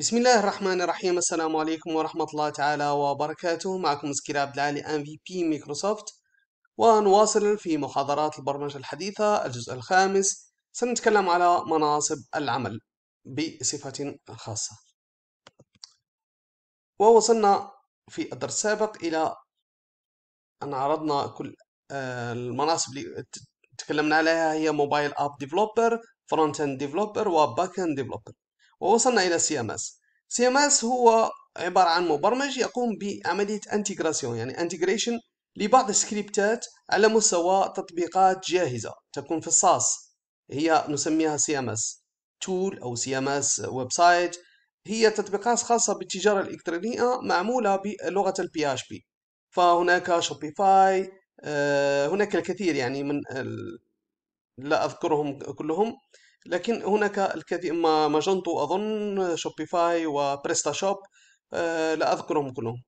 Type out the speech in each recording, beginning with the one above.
بسم الله الرحمن الرحيم السلام عليكم ورحمة الله تعالى وبركاته معكم سكير عبد العالي ام في بي مايكروسوفت ونواصل في محاضرات البرمجة الحديثة الجزء الخامس سنتكلم على مناصب العمل بصفة خاصة ووصلنا في الدرس السابق إلى أن عرضنا كل المناصب اللي تكلمنا عليها هي موبايل اب ديفلوبر فرونت اند ديفلوبر وباك اند ديفلوبر ووصلنا إلى سي ام اس سي ام اس هو عبارة عن مبرمج يقوم بعملية انتجراسيون يعني انتجريشن لبعض السكريبتات على مستوى تطبيقات جاهزة تكون في الصاص هي نسميها سي ام اس تول او سي ام اس ويب سايت هي تطبيقات خاصة بالتجارة الإلكترونية معمولة بلغة البي اتش بي فهناك شوبيفاي آه، هناك الكثير يعني من لا أذكرهم كلهم لكن هناك الكثير ما ماجنتو أظن شوبيفاي وبريستا شوب لا أذكرهم كلهم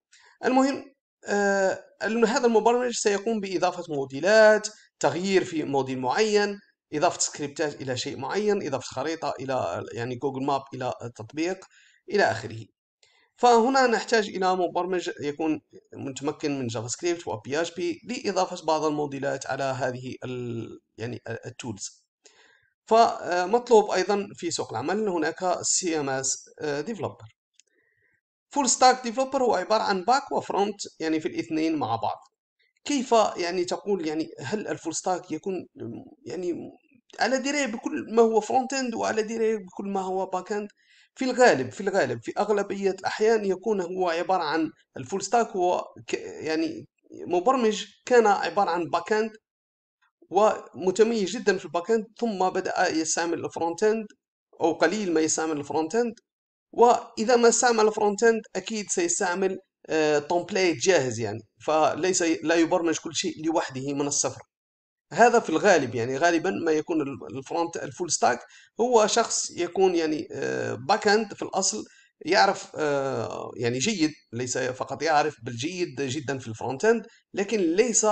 المهم آه، هذا المبرمج سيقوم بإضافة موديلات تغيير في موديل معين إضافة سكريبتات إلى شيء معين إضافة خريطة إلى يعني جوجل ماب إلى تطبيق إلى آخره فهنا نحتاج إلى مبرمج يكون متمكن من جافا سكريبت وبي اتش بي لإضافة بعض الموديلات على هذه ال يعني التولز فمطلوب أيضا في سوق العمل أن هناك سي ام اس ديفلوبر فول ستاك ديفلوبر هو عبارة عن باك وفرونت يعني في الاثنين مع بعض كيف يعني تقول يعني هل الفول ستاك يكون يعني على درايه بكل ما هو فرونت اند وعلى درايه بكل ما هو باك اند في الغالب في الغالب في اغلبيه الاحيان يكون هو عباره عن الفول ستاك هو يعني مبرمج كان عباره عن باك اند ومتميز جدا في الباك اند ثم بدأ يستعمل الفرونت اند أو قليل ما يستعمل الفرونت اند وإذا ما استعمل الفرونت اند أكيد سيستعمل تومبليت آه، جاهز يعني فليس لا يبرمج كل شيء لوحده من الصفر هذا في الغالب يعني غالبا ما يكون الفرونت الفول ستاك هو شخص يكون يعني باك آه، اند في الاصل يعرف آه، يعني جيد ليس فقط يعرف بل جيد جدا في الفرونت اند لكن ليس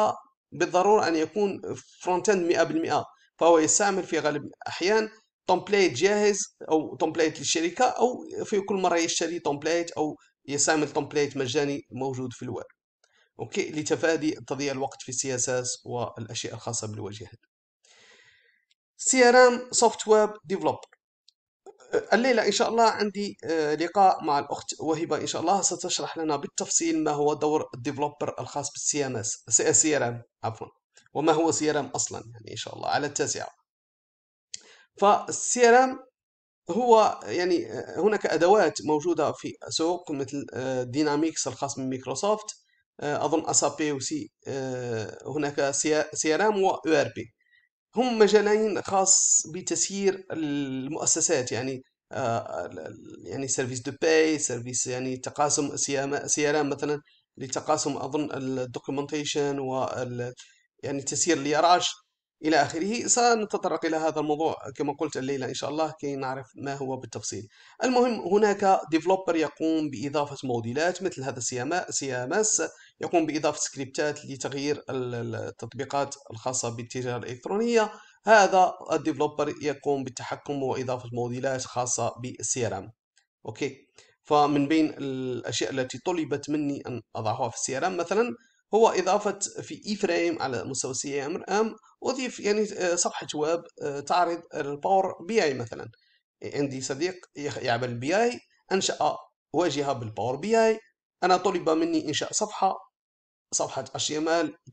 بالضروره ان يكون فرونت اند 100% فهو يستعمل في غالب الاحيان تمبليت جاهز او تمبليت للشركه او في كل مره يشتري تمبليت او يستعمل تمبليت مجاني موجود في الويب اوكي لتفادي تضييع الوقت في السياسات والاشياء الخاصه بالواجهات CRM سوفت ويب ديفلوبر الليلة إن شاء الله عندي آه، لقاء مع الأخت وهبة إن شاء الله ستشرح لنا بالتفصيل ما هو دور الديفلوبر الخاص بالسي ام اس سي ار ام عفوا وما هو سي ار ام أصلا يعني إن شاء الله على التاسعة فالسي ار ام هو يعني هناك أدوات موجودة في سوق مثل ديناميكس آه، الخاص من مايكروسوفت آه، أظن أسابي وسي هناك سي ار ام و بي هم مجالين خاص بتسيير المؤسسات يعني آه، يعني سيرفيس دو باي سيرفيس يعني تقاسم ام مثلا لتقاسم اظن الدوكيومنتيشن و يعني تسيير اليراج الى اخره سنتطرق الى هذا الموضوع كما قلت الليله ان شاء الله كي نعرف ما هو بالتفصيل المهم هناك ديفلوبر يقوم باضافه موديلات مثل هذا السي ام اس يقوم باضافه سكريبتات لتغيير التطبيقات الخاصه بالتجاره الالكترونيه هذا الديفلوبر يقوم بالتحكم واضافه موديلات خاصه بالسي ار ام اوكي فمن بين الاشياء التي طلبت مني ان اضعها في السي ار ام مثلا هو اضافه في اي فريم على مستوى السي ام ام اضيف يعني آه، صفحه ويب آه، تعرض الباور بي اي مثلا عندي صديق يعمل بي اي انشا واجهه بالباور بي اي انا طلب مني انشاء صفحه صفحه اتش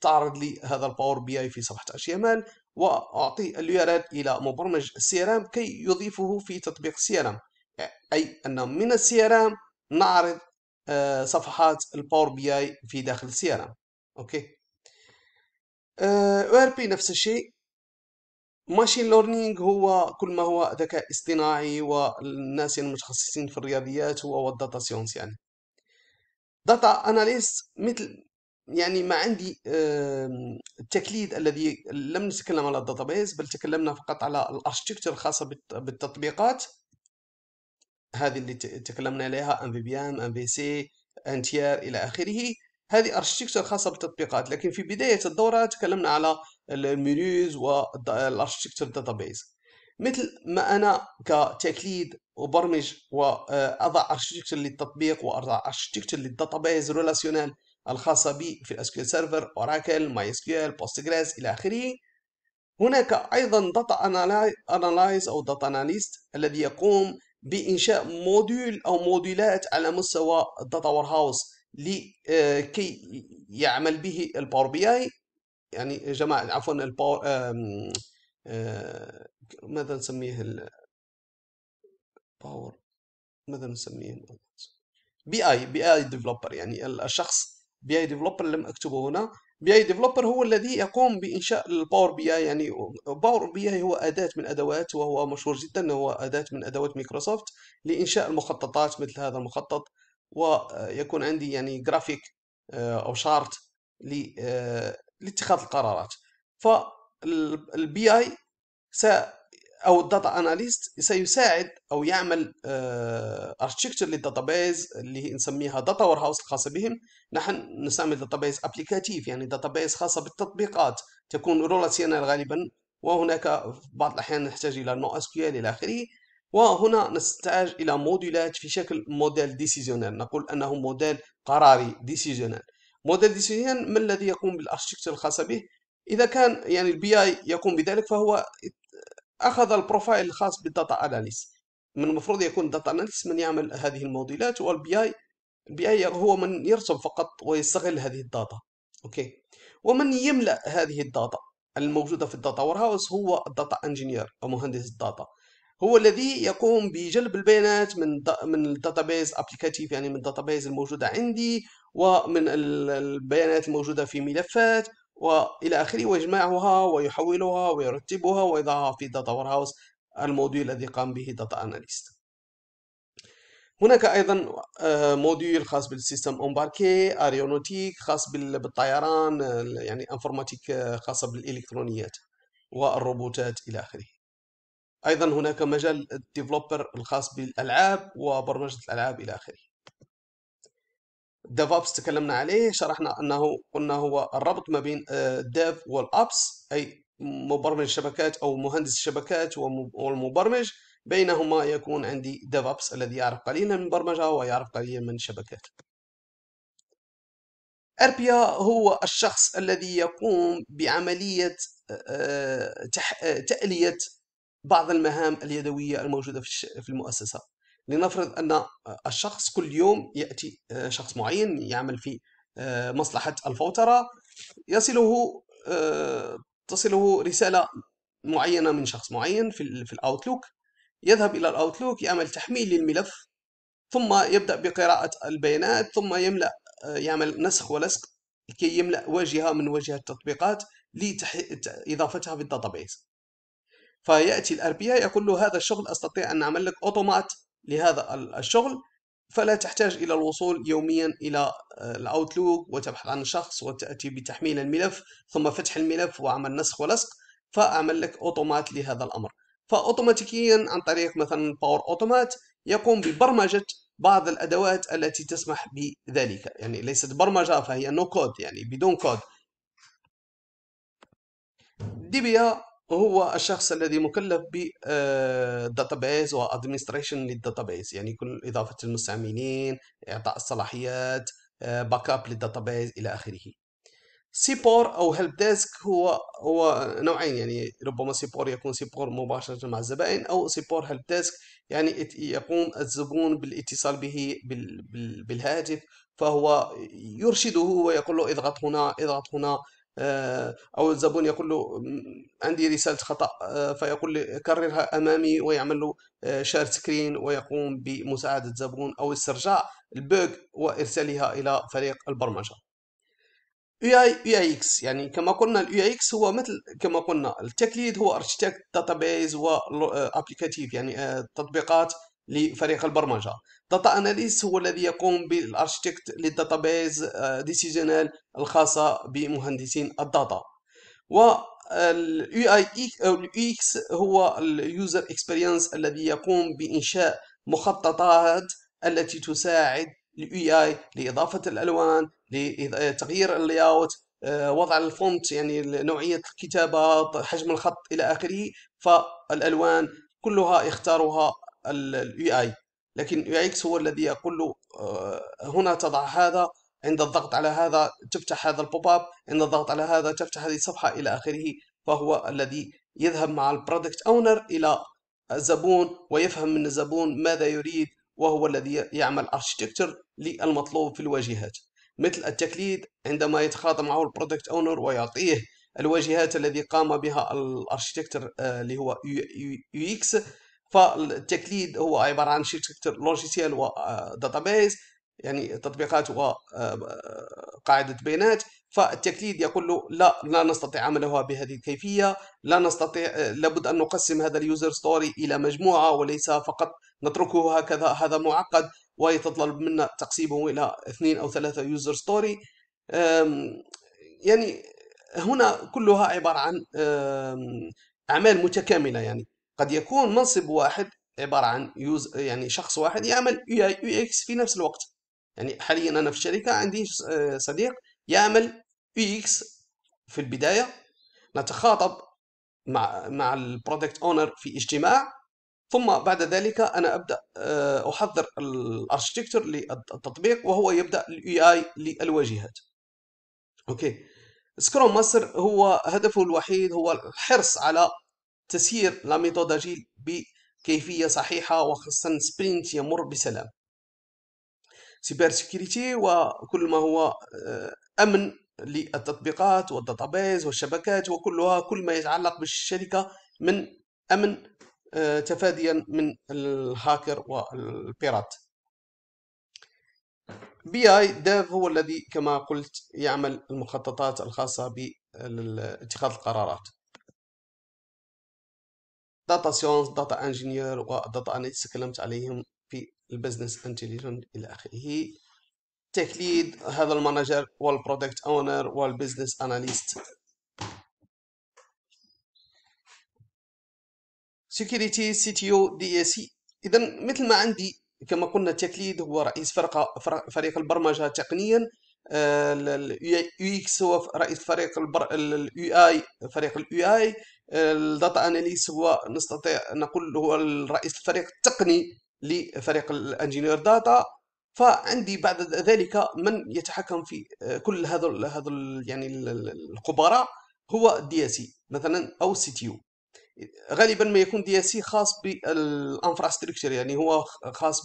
تعرض لي هذا الباور بي اي في صفحه اتش واعطي اليورال الى مبرمج السي كي يضيفه في تطبيق السي اي ان من السي نعرض آه، صفحات الباور بي اي في داخل السي اوكي او ار بي نفس الشيء ماشين لورنينج هو كل ما هو ذكاء اصطناعي والناس المتخصصين في الرياضيات هو والداتا سيونس يعني داتا اناليست مثل يعني ما عندي التكليد الذي لم نتكلم على الداتابيز بل تكلمنا فقط على الاركتكتشر الخاصه بالتطبيقات هذه اللي تكلمنا عليها ام في بي ام ام في سي انتيار الى اخره هذه اركتكتشر خاصه بالتطبيقات لكن في بدايه الدوره تكلمنا على المنيوز والاركتكتشر داتابيز مثل ما انا كتكليد ابرمج واضع آه، اركتكتشر للتطبيق واضع اركتكتشر للداتابيز ريلاسيونال الخاصة بي في الـ SQL Server, Oracle, ماي اس الى اخره هناك ايضا داتا انالايز او داتا اناليست الذي يقوم بانشاء موديول او موديلات على مستوى الداتا وير هاوس لكي يعمل به الباور بي اي يعني جماعه عفوا الباور آه، ماذا نسميه الباور ماذا نسميه بي اي بي اي ديفلوبر يعني الشخص بي اي ديفلوبر لم اكتبه هنا بي اي ديفلوبر هو الذي يقوم بانشاء الباور بي اي يعني باور بي اي هو اداه من ادوات وهو مشهور جدا هو اداه من ادوات مايكروسوفت لانشاء المخططات مثل هذا المخطط ويكون عندي يعني جرافيك آه، او شارت آه، لاتخاذ القرارات فالبي اي او الداتا اناليست سيساعد او يعمل اركتشر آه، للداتابيز اللي نسميها داتا وير هاوس الخاصه بهم نحن نستعمل داتابيز ابليكاتيف يعني داتابيز خاصه بالتطبيقات تكون رولاسيونال غالبا وهناك بعض الاحيان نحتاج الى نو اس كيو ال الى اخره وهنا نحتاج الى موديلات في شكل موديل ديسيزيونال نقول انه موديل قراري ديسيزيونال موديل ديسيزيونال ما الذي يقوم بالاركتشر الخاصه به اذا كان يعني البي اي يقوم بذلك فهو اخذ البروفايل الخاص بالداتا اناليس من المفروض يكون داتا اناليس من يعمل هذه الموديلات والبي اي البي اي هو من يرسم فقط ويستغل هذه الداتا اوكي ومن يملا هذه الداتا الموجوده في الداتا وير هاوس هو الداتا انجينير او مهندس الداتا هو الذي يقوم بجلب البيانات من دا من الداتابيز ابلكاتيف يعني من الداتابيز الموجوده عندي ومن البيانات الموجوده في ملفات والى اخره ويجمعها ويحولها ويرتبها ويضعها في داتا وير هاوس الموديول الذي قام به داتا اناليست هناك ايضا آه، موديول خاص بالسيستم امباركي اريونوتيك خاص بالطيران آه، يعني انفورماتيك آه، خاصه بالالكترونيات والروبوتات الى اخره ايضا هناك مجال الديفلوبر الخاص بالالعاب وبرمجه الالعاب الى اخره DevOps تكلمنا عليه شرحنا انه قلنا هو الربط ما بين الديف آه، والابس اي مبرمج الشبكات او مهندس الشبكات والمبرمج بينهما يكون عندي DevOps الذي يعرف قليلا من البرمجه ويعرف قليلا من الشبكات أربيا هو الشخص الذي يقوم بعملية آه، آه، تألية بعض المهام اليدوية الموجودة في المؤسسة لنفرض ان الشخص كل يوم ياتي آه، شخص معين يعمل في آه، مصلحه الفوتره يصله آه، تصله رساله معينه من شخص معين في في الاوتلوك يذهب الى الاوتلوك يعمل تحميل للملف ثم يبدا بقراءه البيانات ثم يملا يعمل نسخ ولصق لكي يملا واجهه من واجهه التطبيقات لاضافتها في الداتابيس فياتي الار بي اي يقول له هذا الشغل استطيع ان اعمل لك اوتومات لهذا الشغل فلا تحتاج إلى الوصول يوميا إلى آه، الأوتلوك وتبحث عن شخص وتأتي بتحميل الملف ثم فتح الملف وعمل نسخ ولصق فأعمل لك أوتومات لهذا الأمر فأوتوماتيكيا عن طريق مثلا باور أوتومات يقوم ببرمجة بعض الأدوات التي تسمح بذلك يعني ليست برمجة فهي نو كود يعني بدون كود ديبيا هو الشخص الذي مكلف ب آه، database وادمنستريشن للداتابيز يعني كل اضافه المستعملين اعطاء الصلاحيات باك اب للداتابيز الى اخره سيبور او هيلب ديسك هو هو نوعين يعني ربما سيبور يكون سيبور مباشره مع الزبائن او سيبور هيلب ديسك يعني يقوم الزبون بالاتصال به بالهاتف فهو يرشده ويقول له اضغط هنا اضغط هنا آه، او الزبون يقول له عندي رساله خطا آه، فيقول لي كررها امامي ويعمل له شير آه، سكرين ويقوم بمساعده الزبون او استرجاع البوغ وارسالها الى فريق البرمجه يو اي اكس يعني كما قلنا اليو اي اكس هو مثل كما قلنا التقليد هو اركتكت داتابيز و يعني تطبيقات لفريق البرمجه داتا اناليست هو الذي يقوم بالارشيتكت للداتابيز ديسيجنال الخاصه بمهندسين الداتا و الاي اي اكس هو اليوزر اكسبيرينس الذي يقوم بانشاء مخططات التي تساعد الاي اي لاضافه الالوان لتغيير اوت آه، وضع الفونت يعني نوعيه الكتابه حجم الخط الى اخره فالالوان كلها يختارها الاي اي لكن يو اكس هو الذي يقول له آه، هنا تضع هذا عند الضغط على هذا تفتح هذا البوب اب عند الضغط على هذا تفتح هذه الصفحه الى اخره فهو الذي يذهب مع البرودكت اونر الى الزبون ويفهم من الزبون ماذا يريد وهو الذي يعمل اركتكتشر للمطلوب في الواجهات مثل التكليد عندما يتخاطب معه البرودكت اونر ويعطيه الواجهات الذي قام بها الاركتكتشر آه، اللي هو يو اكس فالتكليد هو عباره عن اركتكتر لوجيسيال وداتابيز يعني تطبيقات وقاعده آه، آه، بيانات فالتكليد يقول له لا لا نستطيع عملها بهذه الكيفيه لا نستطيع آه، لابد ان نقسم هذا اليوزر ستوري الى مجموعه وليس فقط نتركه هكذا هذا معقد ويتطلب منا تقسيمه الى اثنين او ثلاثه يوزر ستوري يعني هنا كلها عباره عن اعمال متكامله يعني قد يكون منصب واحد عباره عن يوز يعني شخص واحد يعمل يو اكس في نفس الوقت يعني حاليا انا في الشركه عندي آه، صديق يعمل يو اكس في البدايه نتخاطب مع مع البرودكت اونر في اجتماع ثم بعد ذلك انا ابدا آه، احضر الاركتكتور للتطبيق وهو يبدا الاي اي للواجهات اوكي سكروم ماستر هو هدفه الوحيد هو الحرص على تسيير اجيل بكيفيه صحيحه وخاصه سبرينت يمر بسلام سيبر سيكوريتي وكل ما هو آه، امن للتطبيقات والداتابيز والشبكات وكلها كل ما يتعلق بالشركه من امن آه، تفاديا من الهاكر والبيرات بي اي ديف هو الذي كما قلت يعمل المخططات الخاصه باتخاذ آه، القرارات داتا ساينس داتا انجينير وداتا اناليست تكلمت عليهم في البزنس انتليجنت الى اخره تيك ليد هذا المانجر والبرودكت اونر والبزنس اناليست سيكيورتي سي تي او دي اي سي اذا مثل ما عندي كما قلنا تكليد هو رئيس فرقه فريق البرمجه تقنيا آه، اليو اكس هو رئيس فريق اليو اي فريق اليو اي الداتا اناليس هو نستطيع نقول هو الرئيس الفريق التقني لفريق الانجينير داتا فعندي بعد ذلك من يتحكم في آه، كل هذا هذا يعني الخبراء هو دي اس مثلا او سي تي غالبا ما يكون دي اس خاص بالانفراستركشر يعني هو خاص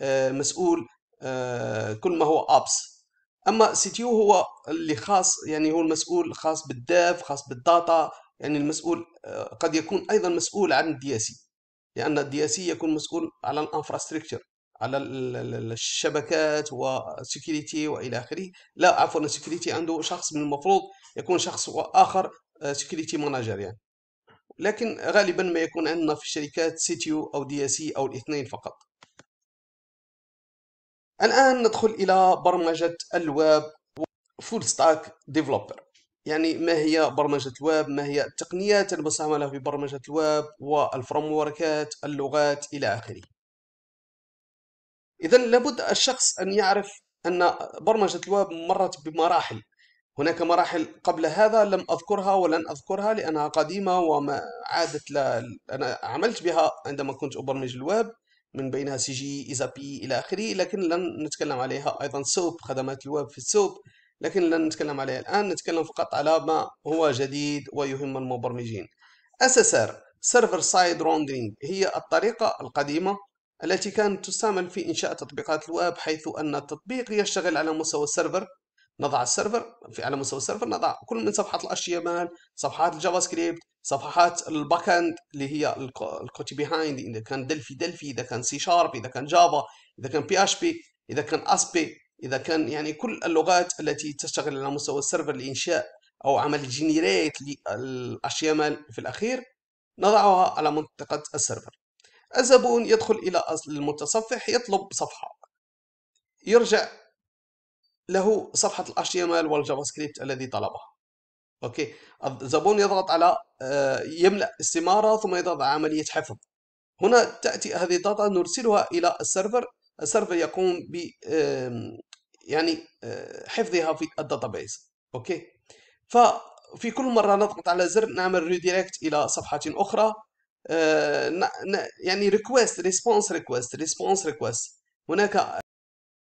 بمسؤول آه، آه، كل ما هو ابس اما سي تي هو اللي خاص يعني هو المسؤول خاص بالداف خاص بالداتا يعني المسؤول آه، قد يكون أيضا مسؤول عن الدياسي لأن الدياسي يكون مسؤول على الانفراستركتشر على الشبكات وسكيورتي والى اخره لا عفوا سكيورتي عنده شخص من المفروض يكون شخص اخر سكيورتي آه، مانجر يعني لكن غالبا ما يكون عندنا في الشركات سيتيو او دي سي او الاثنين فقط الان ندخل الى برمجه الويب فول ستاك ديفلوبر يعني ما هي برمجة الويب ما هي التقنيات المستعملة في برمجة الويب والفرموركات اللغات إلى آخره إذا لابد الشخص أن يعرف أن برمجة الويب مرت بمراحل هناك مراحل قبل هذا لم أذكرها ولن أذكرها لأنها قديمة وما عادت ل... أنا عملت بها عندما كنت أبرمج الويب من بينها سي جي إيزابي إلى آخره لكن لن نتكلم عليها أيضا سوب خدمات الويب في السوب لكن لن نتكلم عليها الآن نتكلم فقط على ما هو جديد ويهم المبرمجين SSR Server Side Rendering هي الطريقة القديمة التي كانت تستعمل في إنشاء تطبيقات الويب حيث أن التطبيق يشتغل على مستوى السيرفر نضع السيرفر في على مستوى السيرفر نضع كل من صفحات الاتش تي ام ال صفحات الجافا سكريبت صفحات الباك اند اللي هي الكوتي بيهايند اذا كان دلفي دلفي اذا كان سي شارب اذا كان جافا اذا كان بي اتش بي اذا كان اس بي اذا كان يعني كل اللغات التي تشتغل على مستوى السيرفر لانشاء او عمل جنريت للاشياء في الاخير نضعها على منطقه السيرفر الزبون يدخل الى المتصفح يطلب صفحه يرجع له صفحه الاشياء والجافا سكريبت الذي طلبها اوكي الزبون يضغط على آه، يملا استماره ثم يضغط على عمليه حفظ هنا تاتي هذه الداتا نرسلها الى السيرفر السيرفر يقوم ب يعني آه، حفظها في الداتابيز اوكي ففي كل مره نضغط على زر نعمل ريديركت الى صفحه اخرى آه، يعني ريكويست ريسبونس ريكويست ريسبونس ريكويست هناك